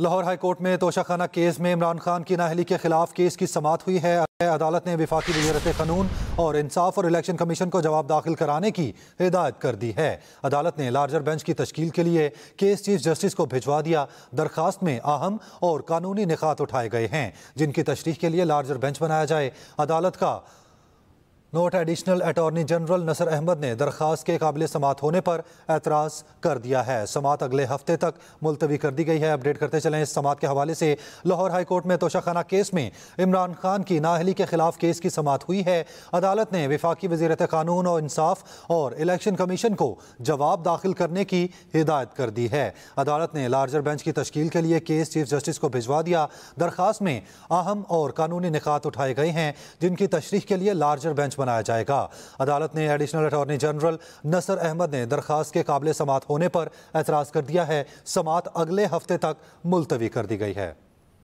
Lahore high court में Toshakhana case में इमरान खान की नाहली के खिलाफ केस की समात हुई है अदालत ने विफाकी वजारत कानून और इंसाफ और इलेक्शन कमीशन को जवाब दाखिल कराने की हिदायत कर दी है अदालत ने लार्जर बेंच की तश्ल के लिए केस चीफ जस्टिस को भिजवा दिया दरखास्त में अहम और कानूनी निकात उठाए गए हैं जिनकी तशरी के लिए लार्जर बेंच बनाया जाए अदालत का note additional attorney general Nasar Ahmad ने दरख्वास्त के काबिल समात होने पर एतराज़ कर दिया है समात अगले हफ्ते तक मुलतवी कर दी गई है अपडेट करते चलें इस समात के हवाले से लाहौर हाई कोर्ट में तोशाखाना केस में इमरान खान की नाहली के खिलाफ केस की समात हुई है अदालत ने विफाकी वजीरत कानून और इंसाफ और इलेक्शन कमीशन को जवाब दाखिल करने की हिदायत कर दी है अदालत ने लार्जर बेंच की तश्कील के लिए केस चीफ जस्टिस को भिजवा दिया दरख्वास्त में अहम और कानूनी निकात उठाए गए हैं जिनकी तशरी के लिए लार्जर बेंच बनाया जाएगा अदालत ने additional attorney general Nasar Ahmad ने दरखास्त के काबिल समात होने पर एतराज़ कर दिया है समात अगले हफ्ते तक मुलतवी कर दी गई है